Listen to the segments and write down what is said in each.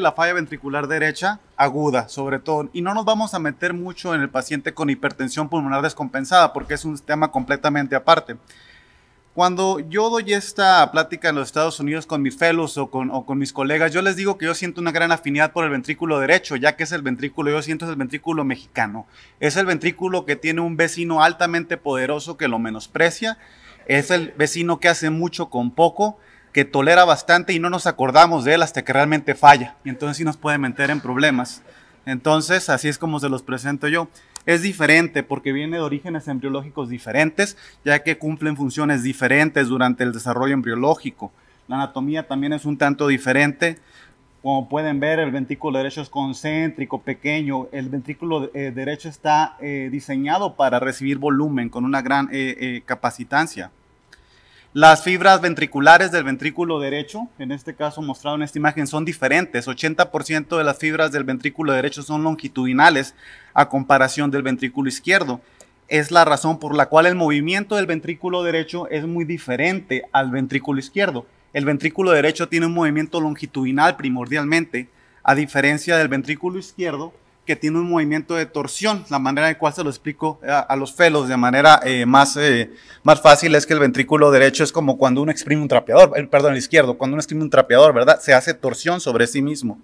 la falla ventricular derecha aguda, sobre todo, y no nos vamos a meter mucho en el paciente con hipertensión pulmonar descompensada, porque es un tema completamente aparte. Cuando yo doy esta plática en los Estados Unidos con mis fellows o con, o con, mis colegas, yo les digo que yo siento una gran afinidad por el ventrículo derecho, ya que es el ventrículo, yo siento es el ventrículo mexicano. Es el ventrículo que tiene un vecino altamente poderoso que lo menosprecia, es el vecino que hace mucho con poco, que tolera bastante y no nos acordamos de él hasta que realmente falla. Y entonces sí nos puede meter en problemas. Entonces, así es como se los presento yo. Es diferente porque viene de orígenes embriológicos diferentes, ya que cumplen funciones diferentes durante el desarrollo embriológico. La anatomía también es un tanto diferente. Como pueden ver, el ventrículo derecho es concéntrico, pequeño. El ventrículo eh, derecho está eh, diseñado para recibir volumen con una gran eh, capacitancia. Las fibras ventriculares del ventrículo derecho, en este caso mostrado en esta imagen, son diferentes. 80% de las fibras del ventrículo derecho son longitudinales a comparación del ventrículo izquierdo. Es la razón por la cual el movimiento del ventrículo derecho es muy diferente al ventrículo izquierdo. El ventrículo derecho tiene un movimiento longitudinal primordialmente, a diferencia del ventrículo izquierdo, que tiene un movimiento de torsión. La manera en cual se lo explico eh, a, los felos de manera eh, más, eh, más fácil es que el ventrículo derecho es como cuando uno exprime un trapeador, perdón, el izquierdo, cuando uno exprime un trapeador, ¿verdad? Se hace torsión sobre sí mismo.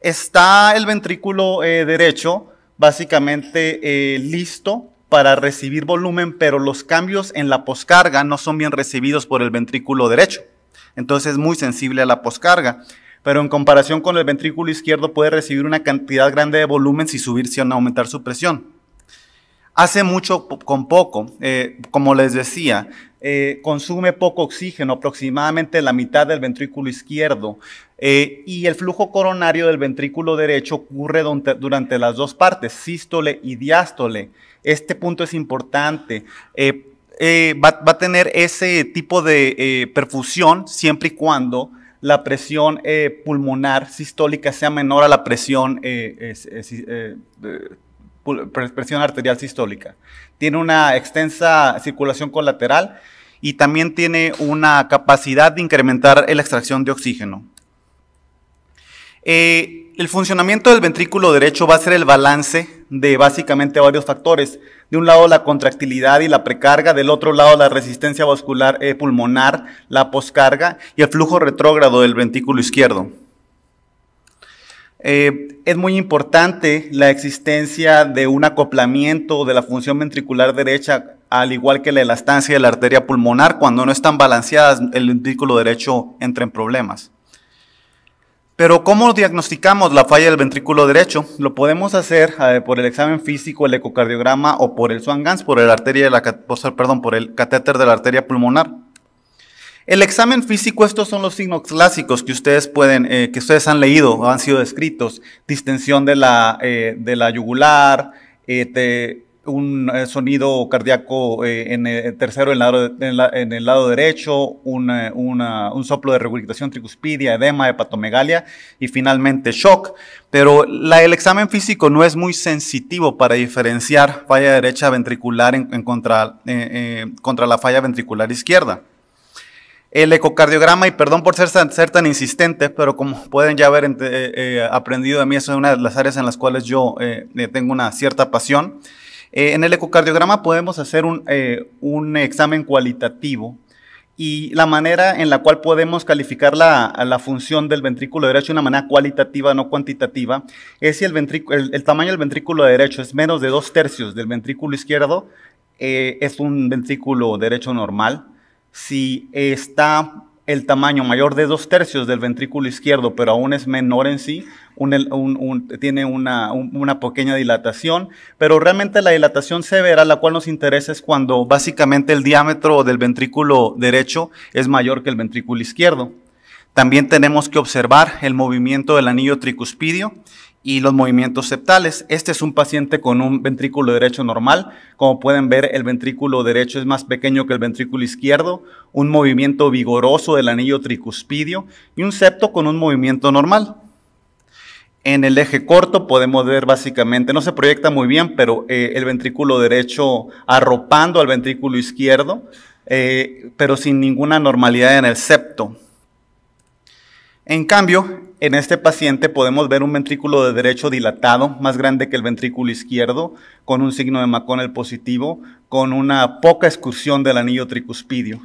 Está el ventrículo derecho básicamente listo para recibir volumen, pero los cambios en la poscarga no son bien recibidos por el ventrículo derecho. Entonces es muy sensible a la poscarga pero en comparación con el ventrículo izquierdo puede recibir una cantidad grande de volumen si subirse o aumentar su presión. Hace mucho con poco, eh, como les decía, eh, consume poco oxígeno, aproximadamente la mitad del ventrículo izquierdo, eh, y el flujo coronario del ventrículo derecho ocurre durante, las dos partes, sístole y diástole. Este punto es importante. va, a tener ese tipo de perfusión siempre y cuando la presión eh, pulmonar sistólica sea menor a la presión, eh, eh, presión arterial sistólica. Tiene una extensa circulación colateral y también tiene una capacidad de incrementar la extracción de oxígeno. el funcionamiento del ventrículo derecho va a ser el balance de básicamente varios factores. De un lado la contractilidad y la precarga, del otro lado la resistencia vascular eh, pulmonar, la poscarga y el flujo retrógrado del ventrículo izquierdo. Eh, es muy importante la existencia de un acoplamiento de la función ventricular derecha, al igual que la elastancia de la arteria pulmonar. Cuando no están balanceadas, el ventrículo derecho entra en problemas. Pero ¿cómo diagnosticamos la falla del ventrículo derecho? Lo podemos hacer eh, por el examen físico, el ecocardiograma o por el Swan-Ganz, por, el catéter de la arteria pulmonar. El examen físico, estos son los signos clásicos que ustedes pueden, eh, que ustedes han leído o han sido descritos. Distensión de la, eh, de la yugular, este un eh, sonido cardíaco eh, en el eh, tercero en, el lado derecho, un soplo de regurgitación tricuspidia, edema, hepatomegalia y finalmente shock. Pero el examen físico no es muy sensitivo para diferenciar falla derecha ventricular contra, la falla ventricular izquierda. El ecocardiograma, y perdón por ser, ser tan, insistente, pero como pueden ya haber aprendido de mí, es una de las áreas en las cuales yo tengo una cierta pasión. Eh, en el ecocardiograma podemos hacer eh, un, examen cualitativo y la manera en la cual podemos calificar la, función del ventrículo derecho de una manera cualitativa, no cuantitativa, es si el, el tamaño del ventrículo derecho es menos de dos tercios del ventrículo izquierdo, eh, es un ventrículo derecho normal. Si está el tamaño mayor de dos tercios del ventrículo izquierdo, pero aún es menor en sí, tiene una, una, pequeña dilatación, pero realmente la dilatación severa, la cual nos interesa, es cuando básicamente el diámetro del ventrículo derecho es mayor que el ventrículo izquierdo. También tenemos que observar el movimiento del anillo tricuspidio y los movimientos septales. Este es un paciente con un ventrículo derecho normal. Como pueden ver, el ventrículo derecho es más pequeño que el ventrículo izquierdo, un movimiento vigoroso del anillo tricuspidio y un septo con un movimiento normal. En el eje corto podemos ver básicamente, no se proyecta muy bien, pero eh, el ventrículo derecho arropando al ventrículo izquierdo, eh, pero sin ninguna normalidad en el septo. En cambio, en este paciente podemos ver un ventrículo de derecho dilatado, más grande que el ventrículo izquierdo, con un signo de McConnell positivo, con una poca excursión del anillo tricuspidio.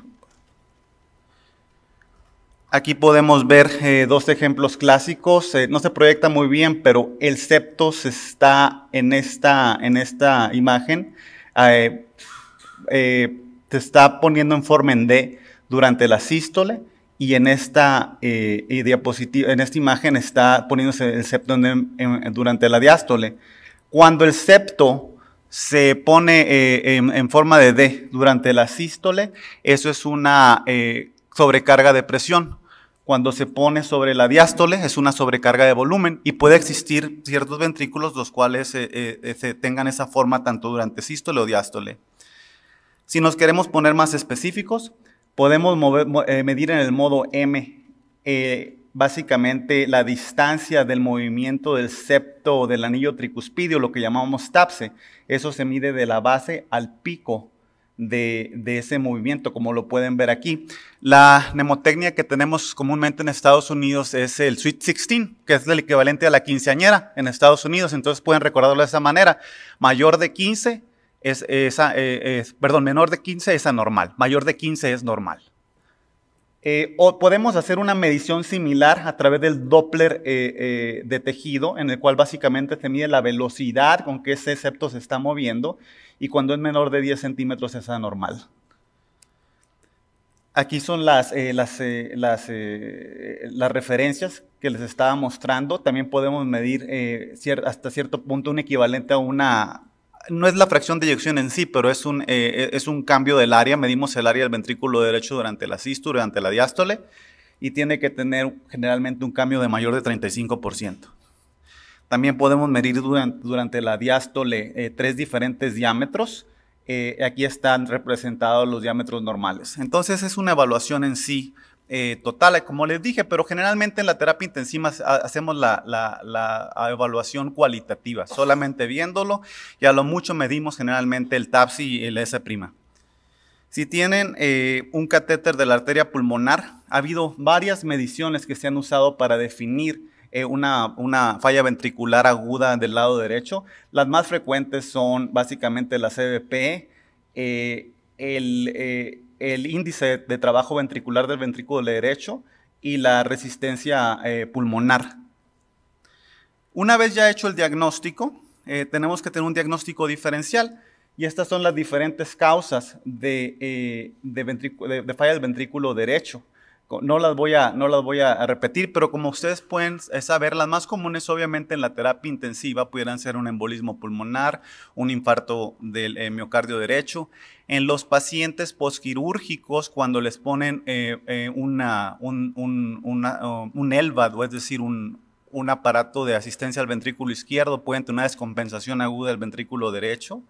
Aquí podemos ver eh, dos ejemplos clásicos. Eh, no se proyecta muy bien, pero el septo se está en esta, en esta imagen. Eh, se está poniendo en forma en D durante la sístole y en esta eh, diapositiva, en esta imagen está poniéndose el septo durante la diástole. Cuando el septo se pone eh, en, forma de D durante la sístole, eso es una eh, sobrecarga de presión. Cuando se pone sobre la diástole es una sobrecarga de volumen y puede existir ciertos ventrículos los cuales se tengan esa forma tanto durante sístole o diástole. Si nos queremos poner más específicos, podemos mover, eh, medir en el modo M eh, básicamente la distancia del movimiento del septo o del anillo tricuspidio, lo que llamamos TAPSE. Eso se mide de la base al pico de, de, ese movimiento, como lo pueden ver aquí. La mnemotecnia que tenemos comúnmente en Estados Unidos es el Sweet 16, que es el equivalente a la quinceañera en Estados Unidos, entonces pueden recordarlo de esa manera. Mayor de 15 es, eh, es, perdón, menor de 15 es anormal, mayor de 15 es normal. Eh, o podemos hacer una medición similar a través del Doppler eh, de tejido, en el cual básicamente se mide la velocidad con que ese septo se está moviendo y cuando es menor de 10 centímetros es anormal. Aquí son las, las, referencias que les estaba mostrando. También podemos medir hasta cierto punto un equivalente a una no es la fracción de eyección en sí, pero es un, eh, e, es un cambio del área. Medimos el área del ventrículo derecho durante la sístole, durante la diástole, y tiene que tener generalmente un cambio de mayor de 35%. También podemos medir durante, durante la diástole eh, tres diferentes diámetros. Eh, aquí están representados los diámetros normales. Entonces es una evaluación en sí eh, total, eh, como les dije, pero generalmente en la terapia intensiva hacemos la, evaluación cualitativa, solamente viéndolo y a lo mucho medimos generalmente el TAPSI y el S'. Si tienen eh, un catéter de la arteria pulmonar, ha habido varias mediciones que se han usado para definir una, una, falla ventricular aguda del lado derecho. Las más frecuentes son básicamente la CBP, el el índice de trabajo ventricular del ventrículo derecho y la resistencia eh, pulmonar. Una vez ya hecho el diagnóstico, eh, tenemos que tener un diagnóstico diferencial y estas son las diferentes causas de, eh, de falla del ventrículo derecho. No las voy a, no las voy a repetir, pero como ustedes pueden eh, saber, las más comunes obviamente en la terapia intensiva pudieran ser un embolismo pulmonar, un infarto del eh, miocardio derecho. En los pacientes posquirúrgicos, cuando les ponen eh, un, un, es decir, un, un aparato de asistencia al ventrículo izquierdo, pueden tener una descompensación aguda del ventrículo derecho.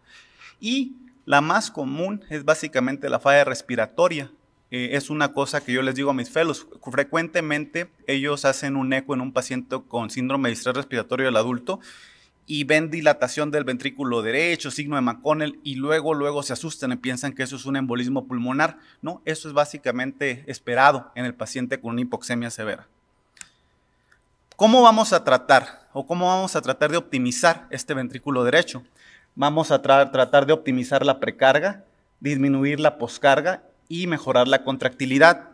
Y la más común es básicamente la falla respiratoria, eh, es una cosa que yo les digo a mis fellows. Frecuentemente ellos hacen un eco en un paciente con síndrome de estrés respiratorio del adulto y ven dilatación del ventrículo derecho, signo de McConnell, y luego, luego se asustan y piensan que eso es un embolismo pulmonar. No, eso es básicamente esperado en el paciente con una hipoxemia severa. ¿Cómo vamos a tratar o cómo vamos a tratar de optimizar este ventrículo derecho? Vamos a tratar de optimizar la precarga, disminuir la poscarga y mejorar la contractilidad.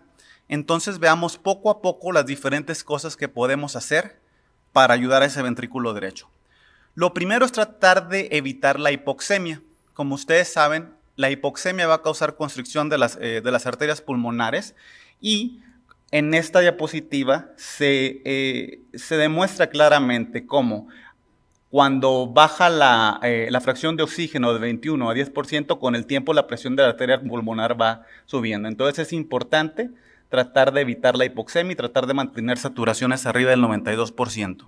Entonces veamos poco a poco las diferentes cosas que podemos hacer para ayudar a ese ventrículo derecho. Lo primero es tratar de evitar la hipoxemia. Como ustedes saben, la hipoxemia va a causar constricción de las, eh, arterias pulmonares y en esta diapositiva se, eh, se demuestra claramente cómo cuando baja eh, la, fracción de oxígeno de 21 a 10%, con el tiempo la presión de la arteria pulmonar va subiendo. Entonces es importante tratar de evitar la hipoxemia y tratar de mantener saturaciones arriba del 92%.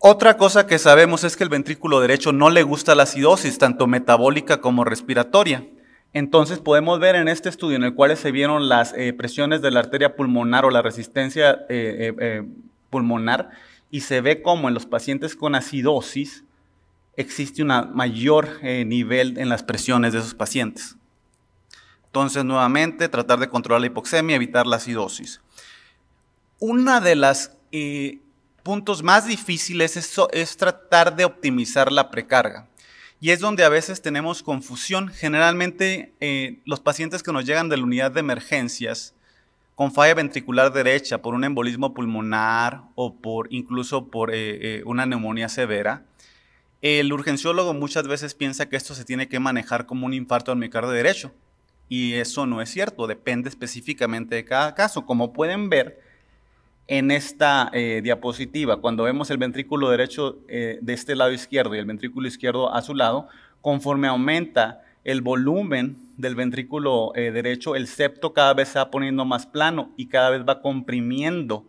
Otra cosa que sabemos es que el ventrículo derecho no le gusta la acidosis, tanto metabólica como respiratoria. Entonces podemos ver en este estudio en el cual se vieron las eh, presiones de la arteria pulmonar o la resistencia eh, pulmonar, y se ve como en los pacientes con acidosis existe un mayor eh, nivel en las presiones de esos pacientes. Entonces, nuevamente, tratar de controlar la hipoxemia, evitar la acidosis. Una de los eh, puntos más difíciles es, tratar de optimizar la precarga. Y es donde a veces tenemos confusión. Generalmente eh, los pacientes que nos llegan de la unidad de emergencias con falla ventricular derecha por un embolismo pulmonar o por incluso por eh, eh, una neumonía severa, el urgenciólogo muchas veces piensa que esto se tiene que manejar como un infarto al miocardio derecho. Y eso no es cierto, depende específicamente de cada caso. Como pueden ver en esta eh, diapositiva, cuando vemos el ventrículo derecho de este lado izquierdo y el ventrículo izquierdo a su lado, conforme aumenta el volumen del ventrículo eh, derecho, el septo cada vez se va poniendo más plano y cada vez va comprimiendo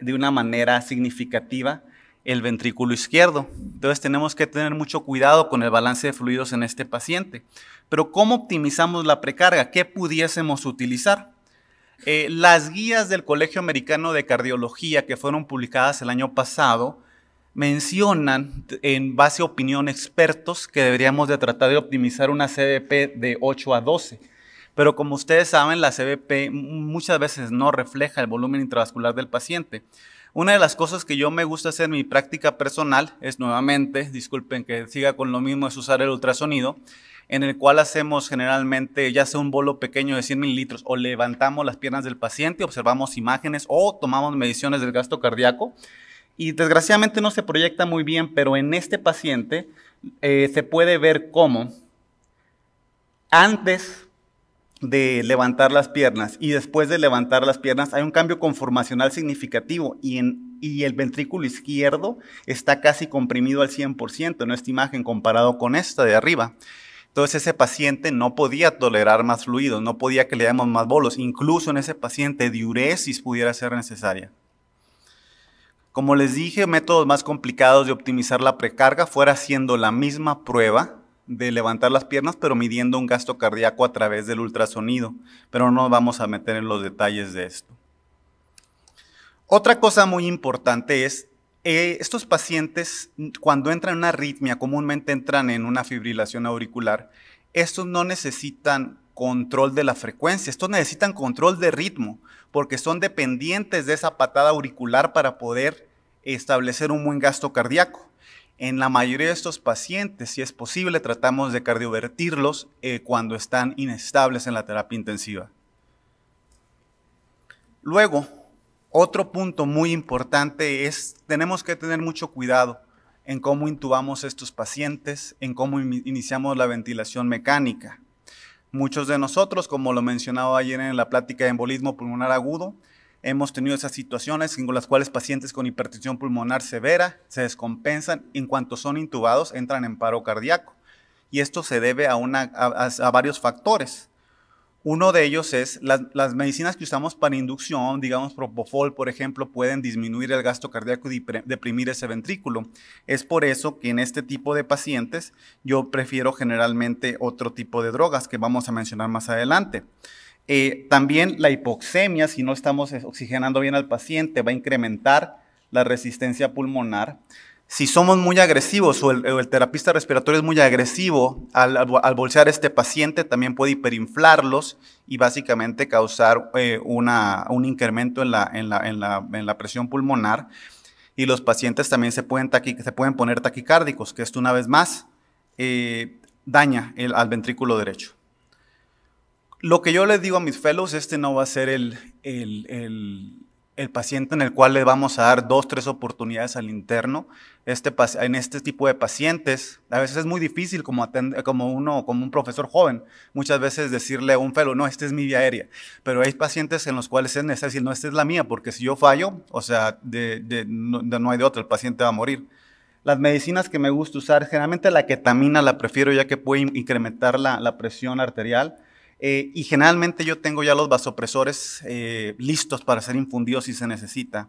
de una manera significativa el ventrículo izquierdo. Entonces tenemos que tener mucho cuidado con el balance de fluidos en este paciente. Pero ¿cómo optimizamos la precarga? ¿Qué pudiésemos utilizar? Eh, las guías del Colegio Americano de Cardiología que fueron publicadas el año pasado mencionan en base a opinión expertos que deberíamos de tratar de optimizar una CBP de 8 a 12. Pero como ustedes saben, la CBP muchas veces no refleja el volumen intravascular del paciente. Una de las cosas que yo me gusta hacer en mi práctica personal es nuevamente, disculpen que siga con lo mismo, es usar el ultrasonido, en el cual hacemos generalmente ya sea un bolo pequeño de 100 mililitros o levantamos las piernas del paciente, observamos imágenes o tomamos mediciones del gasto cardíaco y desgraciadamente no se proyecta muy bien, pero en este paciente eh, se puede ver cómo antes de levantar las piernas y después de levantar las piernas hay un cambio conformacional significativo y, el ventrículo izquierdo está casi comprimido al 100% en esta imagen comparado con esta de arriba. Entonces ese paciente no podía tolerar más fluidos, no podía que le diéramos más bolos, incluso en ese paciente diuresis pudiera ser necesaria. Como les dije, métodos más complicados de optimizar la precarga fuera haciendo la misma prueba de levantar las piernas, pero midiendo un gasto cardíaco a través del ultrasonido. Pero no nos vamos a meter en los detalles de esto. Otra cosa muy importante es, eh, estos pacientes cuando entran en una arritmia, comúnmente entran en una fibrilación auricular, estos no necesitan control de la frecuencia, estos necesitan control de ritmo, porque son dependientes de esa patada auricular para poder establecer un buen gasto cardíaco. En la mayoría de estos pacientes, si es posible, tratamos de cardiovertirlos eh, cuando están inestables en la terapia intensiva. Luego, otro punto muy importante es, tenemos que tener mucho cuidado en cómo intubamos estos pacientes, en cómo iniciamos la ventilación mecánica. Muchos de nosotros, como lo mencionaba ayer en la plática de embolismo pulmonar agudo, hemos tenido esas situaciones en las cuales pacientes con hipertensión pulmonar severa se descompensan en cuanto son intubados, entran en paro cardíaco. Y esto se debe a varios factores. Uno de ellos es las, medicinas que usamos para inducción, digamos propofol, por ejemplo, pueden disminuir el gasto cardíaco y deprimir ese ventrículo. Es por eso que en este tipo de pacientes yo prefiero generalmente otro tipo de drogas que vamos a mencionar más adelante. Eh, también la hipoxemia, si no estamos oxigenando bien al paciente, va a incrementar la resistencia pulmonar si somos muy agresivos o el, terapista respiratorio es muy agresivo al, al, bolsear este paciente, también puede hiperinflarlos y básicamente causar eh, un incremento en la, presión pulmonar. Y los pacientes también se pueden, se pueden poner taquicárdicos, que esto una vez más eh, daña al ventrículo derecho. Lo que yo les digo a mis fellows, este no va a ser el el paciente en el cual le vamos a dar dos, tres oportunidades al interno. Este, en este tipo de pacientes, a veces es muy difícil como, como, uno, como un profesor joven, muchas veces decirle a un fellow, no, esta es mi vía aérea, pero hay pacientes en los cuales es necesario decir, no, esta es la mía, porque si yo fallo, o sea, de, no, hay de otro, el paciente va a morir. Las medicinas que me gusta usar, generalmente la ketamina la prefiero ya que puede incrementar la, la presión arterial eh, y generalmente yo tengo ya los vasopresores eh, listos para ser infundidos si se necesita.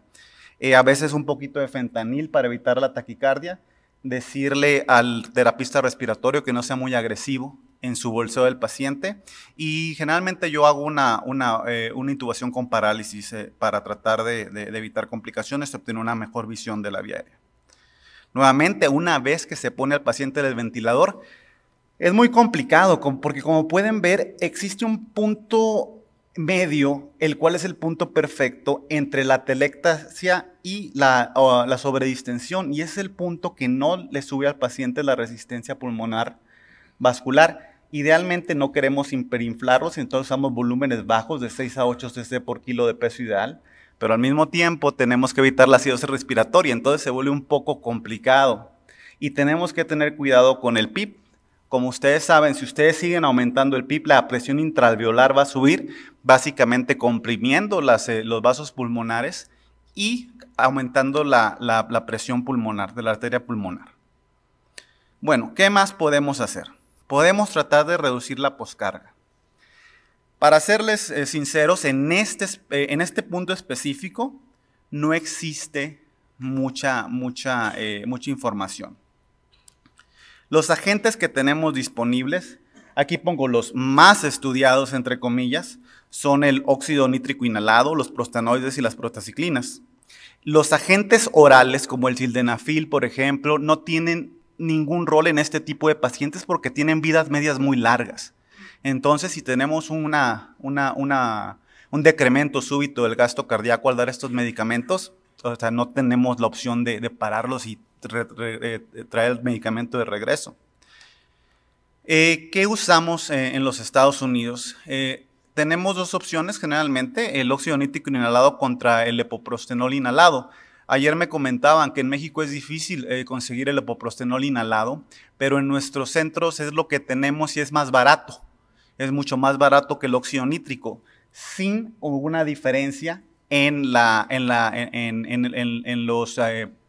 Eh, a veces un poquito de fentanil para evitar la taquicardia. Decirle al terapista respiratorio que no sea muy agresivo en su bolseo del paciente. Y generalmente yo hago una, una, intubación con parálisis para tratar de, evitar complicaciones y obtener una mejor visión de la vía aérea. Nuevamente, una vez que se pone al paciente el ventilador, es muy complicado porque como pueden ver existe un punto medio, el cual es el punto perfecto entre la telectasia y la, sobredistensión y es el punto que no le sube al paciente la resistencia pulmonar vascular. Idealmente no queremos hiperinflarlos, entonces usamos volúmenes bajos de 6 a 8 cc por kilo de peso ideal, pero al mismo tiempo tenemos que evitar la acidosis respiratoria, entonces se vuelve un poco complicado. Y tenemos que tener cuidado con el PIP, como ustedes saben, si ustedes siguen aumentando el PIB, la presión intralveolar va a subir, básicamente comprimiendo eh, los vasos pulmonares y aumentando la, presión pulmonar, de la arteria pulmonar. Bueno, ¿qué más podemos hacer? Podemos tratar de reducir la poscarga. Para serles eh, sinceros, en este, eh, en este punto específico no existe mucha, mucha, mucha información. Los agentes que tenemos disponibles, aquí pongo los más estudiados, entre comillas, son el óxido nítrico inhalado, los prostanoides y las prostaciclinas. Los agentes orales, como el sildenafil, por ejemplo, no tienen ningún rol en este tipo de pacientes porque tienen vidas medias muy largas. Entonces, si tenemos un decremento súbito del gasto cardíaco al dar estos medicamentos, o sea, no tenemos la opción de, de pararlos y eh, eh, traer el medicamento de regreso. Eh, ¿Qué usamos en los Estados Unidos? tenemos dos opciones generalmente, el óxido nítrico inhalado contra el epoprostenol inhalado. Ayer me comentaban que en México es difícil conseguir el epoprostenol inhalado, pero en nuestros centros es lo que tenemos y es más barato. Es mucho más barato que el óxido nítrico, sin ninguna diferencia en, en los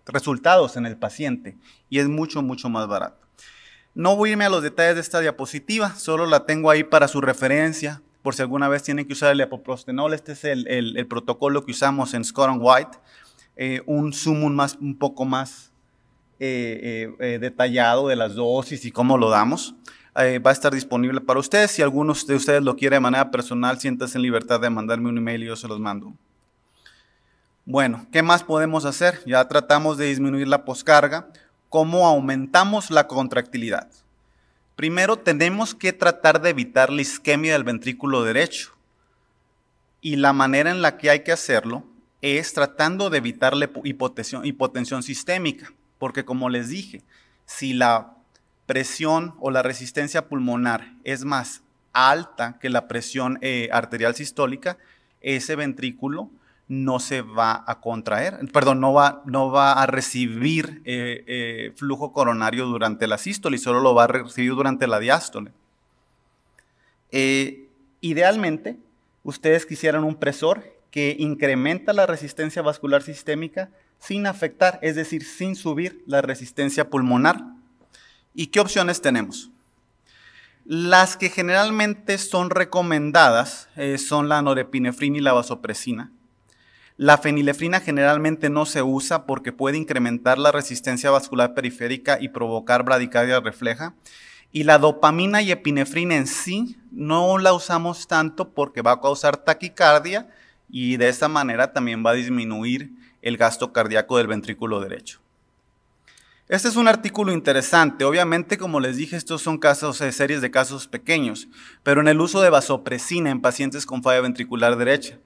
resultados en el paciente y es mucho, mucho más barato. No voy a irme a los detalles de esta diapositiva, solo la tengo ahí para su referencia, por si alguna vez tienen que usar el apoprostenol. Este es el, protocolo que usamos en Scott and White, eh, un zoom más, un poco más eh, eh, detallado de las dosis y cómo lo damos. va a estar disponible para ustedes. Si algunos de ustedes lo quieren de manera personal, siéntanse en libertad de mandarme un email y yo se los mando. Bueno, ¿qué más podemos hacer? Ya tratamos de disminuir la poscarga. ¿Cómo aumentamos la contractilidad? Primero tenemos que tratar de evitar la isquemia del ventrículo derecho. Y la manera en la que hay que hacerlo es tratando de evitar la hipotensión, sistémica. Porque como les dije, si la presión o la resistencia pulmonar es más alta que la presión eh, arterial sistólica, ese ventrículo no se va a contraer, perdón, no va, a recibir eh, eh, flujo coronario durante la sístole solo lo va a recibir durante la diástole. Eh, idealmente, ustedes quisieran un presor que incrementa la resistencia vascular sistémica sin afectar, es decir, sin subir la resistencia pulmonar. ¿Y qué opciones tenemos? Las que generalmente son recomendadas son la norepinefrina y la vasopresina la fenilefrina generalmente no se usa porque puede incrementar la resistencia vascular periférica y provocar bradicardia refleja. Y la dopamina y epinefrina en sí no la usamos tanto porque va a causar taquicardia y de esa manera también va a disminuir el gasto cardíaco del ventrículo derecho. Este es un artículo interesante. Obviamente, como les dije, estos son casos, eh, series de casos pequeños, pero en el uso de vasopresina en pacientes con falla ventricular derecha.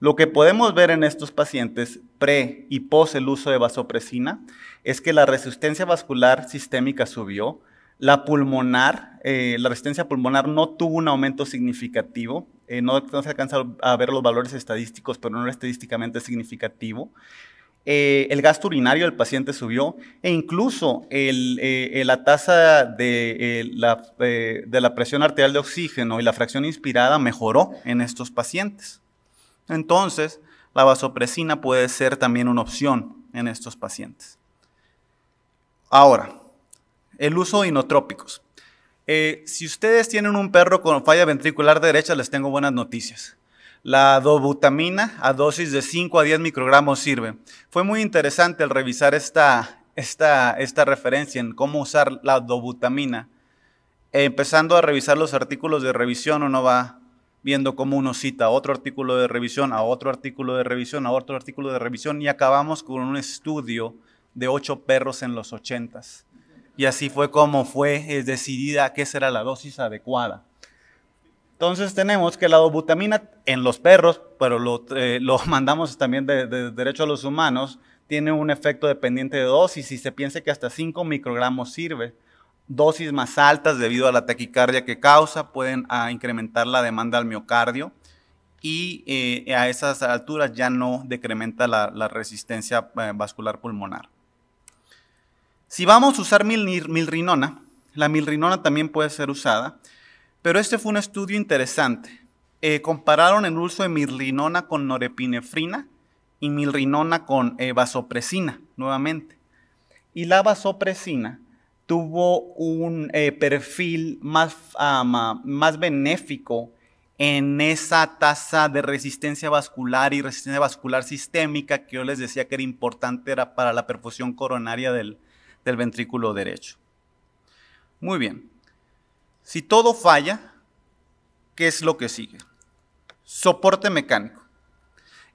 Lo que podemos ver en estos pacientes pre y pos el uso de vasopresina es que la resistencia vascular sistémica subió, la pulmonar, eh, la resistencia pulmonar no tuvo un aumento significativo, eh, no, se alcanza a ver los valores estadísticos, pero no estadísticamente significativo. Eh, el gasto urinario del paciente subió e incluso la tasa de la presión arterial de oxígeno y la fracción inspirada mejoró en estos pacientes. Entonces, la vasopresina puede ser también una opción en estos pacientes. Ahora, el uso de inotrópicos. Eh, si ustedes tienen un perro con falla ventricular derecha, les tengo buenas noticias. La dobutamina a dosis de 5 a 10 microgramos sirve. Fue muy interesante el revisar esta, esta, esta referencia en cómo usar la dobutamina. Eh, empezando a revisar los artículos de revisión, uno va viendo cómo uno cita otro artículo de revisión, a otro artículo de revisión, a otro artículo de revisión, y acabamos con un estudio de ocho perros en los ochentas. Y así fue como fue eh, decidida qué será la dosis adecuada. Entonces tenemos que la dobutamina en los perros, pero lo, eh, mandamos también de, derecho a los humanos, tiene un efecto dependiente de dosis y se piensa que hasta 5 microgramos sirve. Dosis más altas debido a la taquicardia que causa pueden ah, incrementar la demanda al miocardio y eh, a esas alturas ya no decrementa la, resistencia eh, vascular pulmonar. Si vamos a usar milrinona, la milrinona también puede ser usada, pero este fue un estudio interesante. Eh, compararon el uso de milrinona con norepinefrina y milrinona con vasopresina nuevamente. Y la vasopresina tuvo un eh, perfil más, más benéfico en esa tasa de resistencia vascular y resistencia vascular sistémica que yo les decía que era importante era para la perfusión coronaria del, ventrículo derecho. Muy bien. Si todo falla, ¿qué es lo que sigue? Soporte mecánico.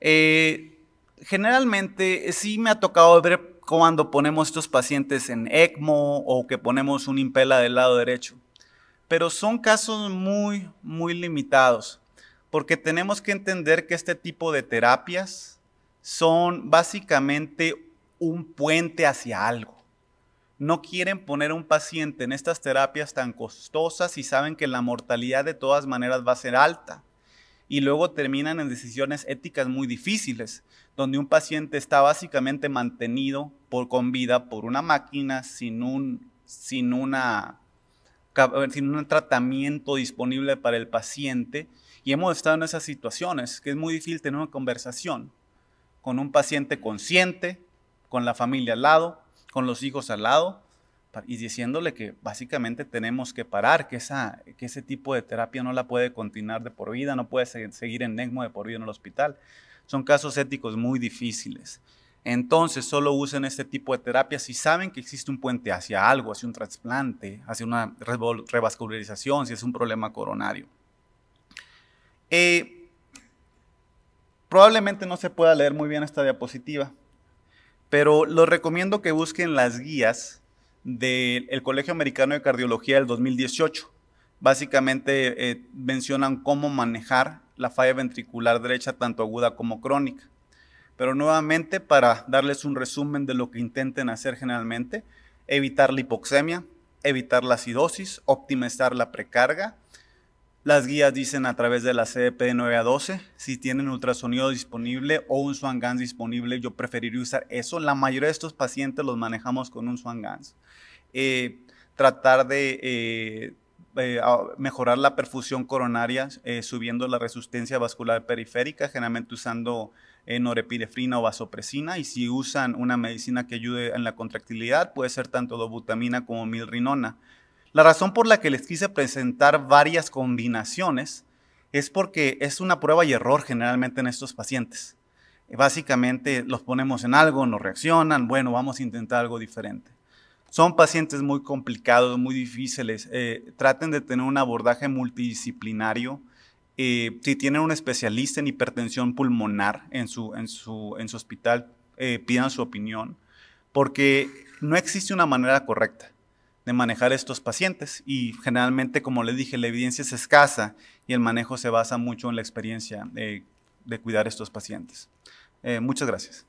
Eh, generalmente sí me ha tocado ver cuando ponemos estos pacientes en ECMO o que ponemos un impela del lado derecho. Pero son casos muy, muy limitados, porque tenemos que entender que este tipo de terapias son básicamente un puente hacia algo. No quieren poner a un paciente en estas terapias tan costosas y saben que la mortalidad de todas maneras va a ser alta. Y luego terminan en decisiones éticas muy difíciles donde un paciente está básicamente mantenido por, con vida por una máquina sin un, sin una, eh, sin un tratamiento disponible para el paciente. Y hemos estado en esas situaciones, que es muy difícil tener una conversación con un paciente consciente, con la familia al lado, con los hijos al lado, y diciéndole que básicamente tenemos que parar, que, esa, que ese tipo de terapia no la puede continuar de por vida, no puede seguir en ECMO de por vida en el hospital. Son casos éticos muy difíciles. Entonces solo usen este tipo de terapia si saben que existe un puente hacia algo, hacia un trasplante, hacia una revascularización, si es un problema coronario. Eh, probablemente no se pueda leer muy bien esta diapositiva, pero los recomiendo que busquen las guías del Colegio Americano de Cardiología del 2018. Básicamente eh, mencionan cómo manejar la falla ventricular derecha, tanto aguda como crónica. Pero nuevamente, para darles un resumen de lo que intenten hacer generalmente, evitar la hipoxemia, evitar la acidosis, optimizar la precarga. Las guías dicen a través de la CDP 9 a 12, si tienen ultrasonido disponible o un Swan disponible, yo preferiría usar eso. La mayoría de estos pacientes los manejamos con un Swan eh, tratar de eh, eh, mejorar la perfusión coronaria eh, subiendo la resistencia vascular periférica, generalmente usando eh, norepinefrina o vasopresina. Y si usan una medicina que ayude en la contractilidad, puede ser tanto dobutamina como milrinona. La razón por la que les quise presentar varias combinaciones es porque es una prueba y error generalmente en estos pacientes. Básicamente los ponemos en algo, no reaccionan, bueno, vamos a intentar algo diferente. Son pacientes muy complicados, muy difíciles. Eh, traten de tener un abordaje multidisciplinario. Eh, si tienen un especialista en hipertensión pulmonar en su, en su, en su hospital, eh, pidan su opinión, porque no existe una manera correcta de manejar estos pacientes y generalmente, como les dije, la evidencia es escasa y el manejo se basa mucho en la experiencia de cuidar estos pacientes. muchas gracias.